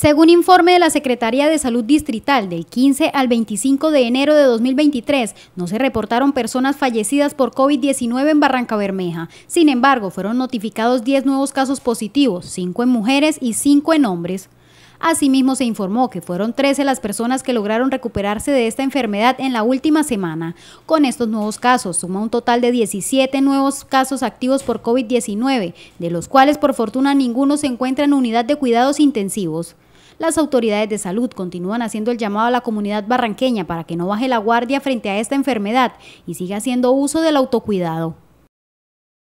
Según informe de la Secretaría de Salud Distrital, del 15 al 25 de enero de 2023 no se reportaron personas fallecidas por COVID-19 en Barranca Bermeja. Sin embargo, fueron notificados 10 nuevos casos positivos, 5 en mujeres y 5 en hombres. Asimismo, se informó que fueron 13 las personas que lograron recuperarse de esta enfermedad en la última semana. Con estos nuevos casos, suma un total de 17 nuevos casos activos por COVID-19, de los cuales por fortuna ninguno se encuentra en unidad de cuidados intensivos. Las autoridades de salud continúan haciendo el llamado a la comunidad barranqueña para que no baje la guardia frente a esta enfermedad y siga haciendo uso del autocuidado.